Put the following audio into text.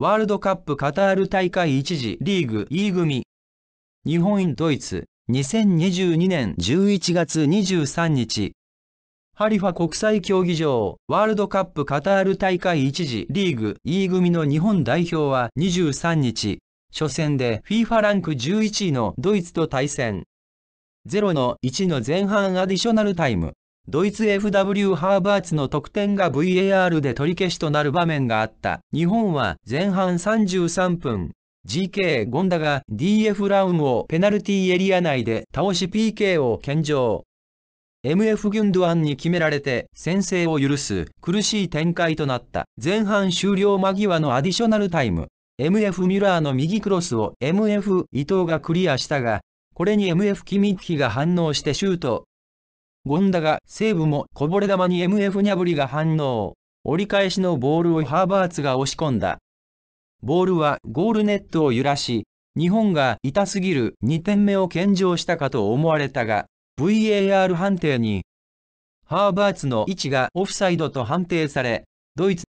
ワールドカップカタール大会一次リーグ E 組日本ドイツ2022年11月23日ハリファ国際競技場ワールドカップカタール大会一次リーグ E 組の日本代表は23日初戦で FIFA ランク11位のドイツと対戦0の1の前半アディショナルタイムドイツ FW ハーバーツの得点が VAR で取り消しとなる場面があった。日本は前半33分、GK ゴンダが DF ラウンをペナルティエリア内で倒し PK を献上。MF ギュンドアンに決められて先制を許す苦しい展開となった前半終了間際のアディショナルタイム MF ミュラーの右クロスを MF 伊藤がクリアしたがこれに MF キミッヒが反応してシュート権田が西武もこぼれ球に MF にャブが反応。折り返しのボールをハーバーツが押し込んだ。ボールはゴールネットを揺らし、日本が痛すぎる2点目を献上したかと思われたが、VAR 判定に、ハーバーツの位置がオフサイドと判定され、ドイツ